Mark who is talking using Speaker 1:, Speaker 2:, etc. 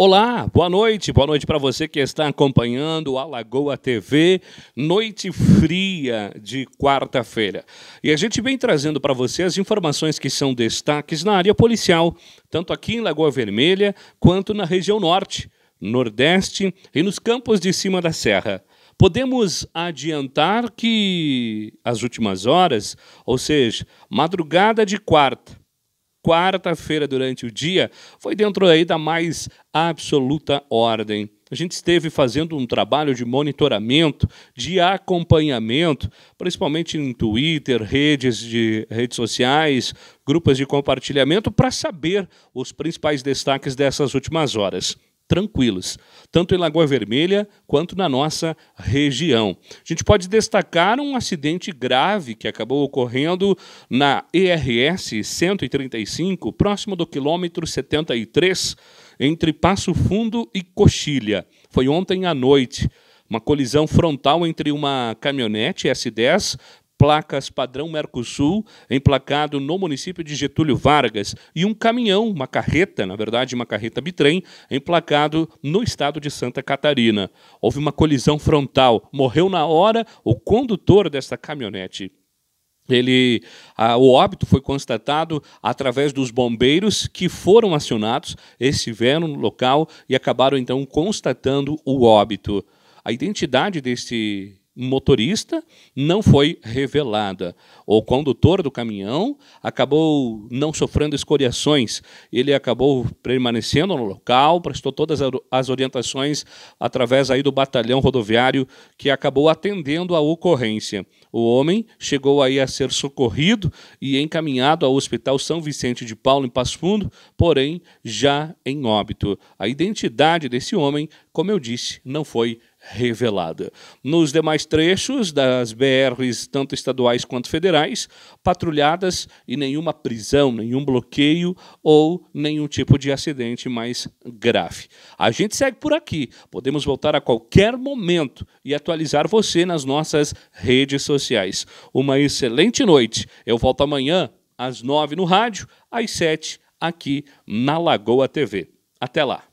Speaker 1: Olá, boa noite, boa noite para você que está acompanhando a Lagoa TV, noite fria de quarta-feira. E a gente vem trazendo para você as informações que são destaques na área policial, tanto aqui em Lagoa Vermelha quanto na região norte, nordeste e nos campos de cima da serra. Podemos adiantar que as últimas horas, ou seja, madrugada de quarta, quarta-feira durante o dia, foi dentro aí da mais absoluta ordem. A gente esteve fazendo um trabalho de monitoramento, de acompanhamento, principalmente em Twitter, redes de redes sociais, grupos de compartilhamento para saber os principais destaques dessas últimas horas tranquilos, tanto em Lagoa Vermelha quanto na nossa região. A gente pode destacar um acidente grave que acabou ocorrendo na ERS 135, próximo do quilômetro 73, entre Passo Fundo e Coxilha. Foi ontem à noite. Uma colisão frontal entre uma caminhonete S10 placas padrão Mercosul, emplacado no município de Getúlio Vargas, e um caminhão, uma carreta, na verdade, uma carreta bitrem, emplacado no estado de Santa Catarina. Houve uma colisão frontal, morreu na hora o condutor desta caminhonete. Ele, a, o óbito foi constatado através dos bombeiros que foram acionados, estiveram no local e acabaram então constatando o óbito. A identidade deste motorista não foi revelada. O condutor do caminhão acabou não sofrendo escoriações, ele acabou permanecendo no local, prestou todas as orientações através aí do batalhão rodoviário que acabou atendendo a ocorrência. O homem chegou aí a ser socorrido e encaminhado ao Hospital São Vicente de Paulo em Passo Fundo, porém já em óbito. A identidade desse homem, como eu disse, não foi revelada. Nos demais trechos das BRs, tanto estaduais quanto federais, patrulhadas e nenhuma prisão, nenhum bloqueio ou nenhum tipo de acidente mais grave. A gente segue por aqui. Podemos voltar a qualquer momento e atualizar você nas nossas redes sociais. Uma excelente noite. Eu volto amanhã às nove no rádio, às sete aqui na Lagoa TV. Até lá.